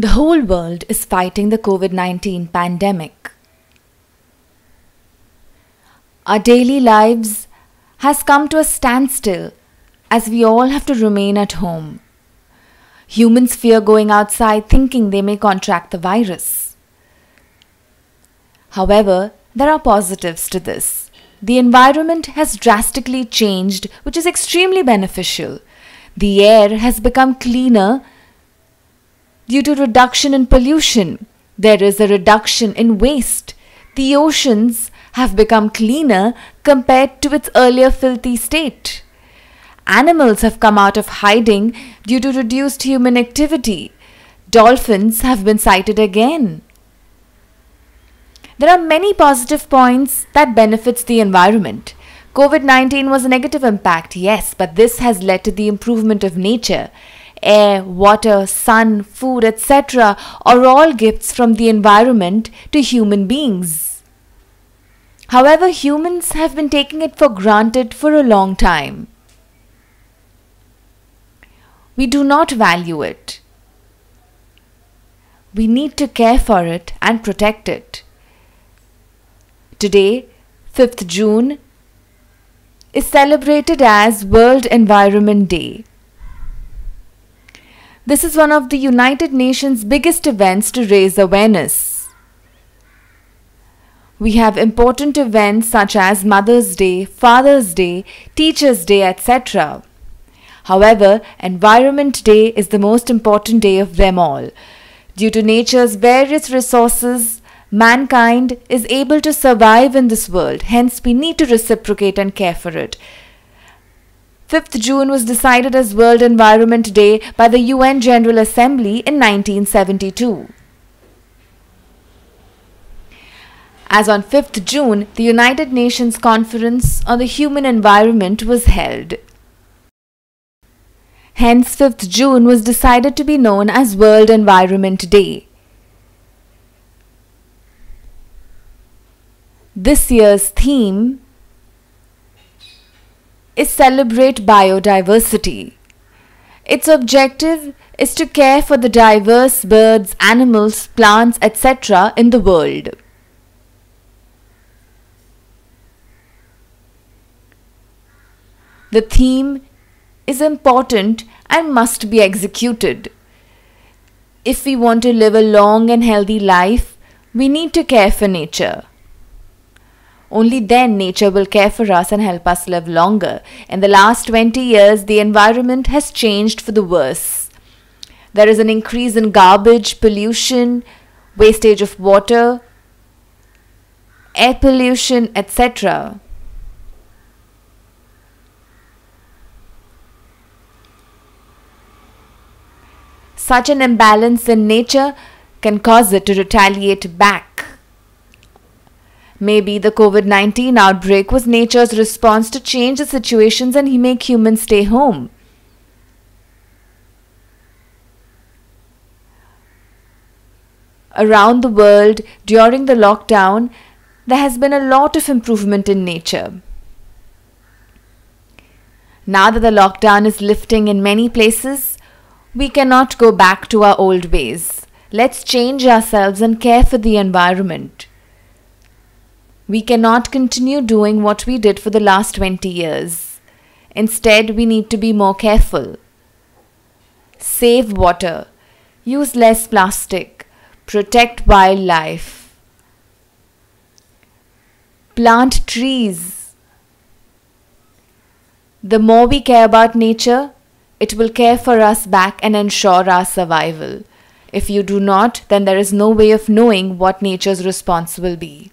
The whole world is fighting the COVID 19 pandemic. Our daily lives has come to a standstill as we all have to remain at home. Humans fear going outside thinking they may contract the virus. However, there are positives to this. The environment has drastically changed, which is extremely beneficial. The air has become cleaner Due to reduction in pollution, there is a reduction in waste. The oceans have become cleaner compared to its earlier filthy state. Animals have come out of hiding due to reduced human activity. Dolphins have been sighted again. There are many positive points that benefits the environment. COVID-19 was a negative impact, yes, but this has led to the improvement of nature. Air, water, sun, food, etc., are all gifts from the environment to human beings. However, humans have been taking it for granted for a long time. We do not value it. We need to care for it and protect it. Today, 5th June, is celebrated as World Environment Day. This is one of the United Nations biggest events to raise awareness. We have important events such as Mother's Day, Father's Day, Teacher's Day, etc. However, Environment Day is the most important day of them all. Due to nature's various resources, mankind is able to survive in this world, hence, we need to reciprocate and care for it. 5th June was decided as World Environment Day by the UN General Assembly in 1972. As on 5th June, the United Nations Conference on the Human Environment was held. Hence, 5th June was decided to be known as World Environment Day. This year's theme is celebrate biodiversity. Its objective is to care for the diverse birds, animals, plants, etc. in the world. The theme is important and must be executed. If we want to live a long and healthy life, we need to care for nature. Only then nature will care for us and help us live longer. In the last 20 years, the environment has changed for the worse. There is an increase in garbage, pollution, wastage of water, air pollution, etc. Such an imbalance in nature can cause it to retaliate back. Maybe the COVID 19 outbreak was nature's response to change the situations and make humans stay home. Around the world, during the lockdown, there has been a lot of improvement in nature. Now that the lockdown is lifting in many places, we cannot go back to our old ways. Let's change ourselves and care for the environment. We cannot continue doing what we did for the last 20 years. Instead, we need to be more careful. Save water. Use less plastic. Protect wildlife. Plant trees. The more we care about nature, it will care for us back and ensure our survival. If you do not, then there is no way of knowing what nature's response will be.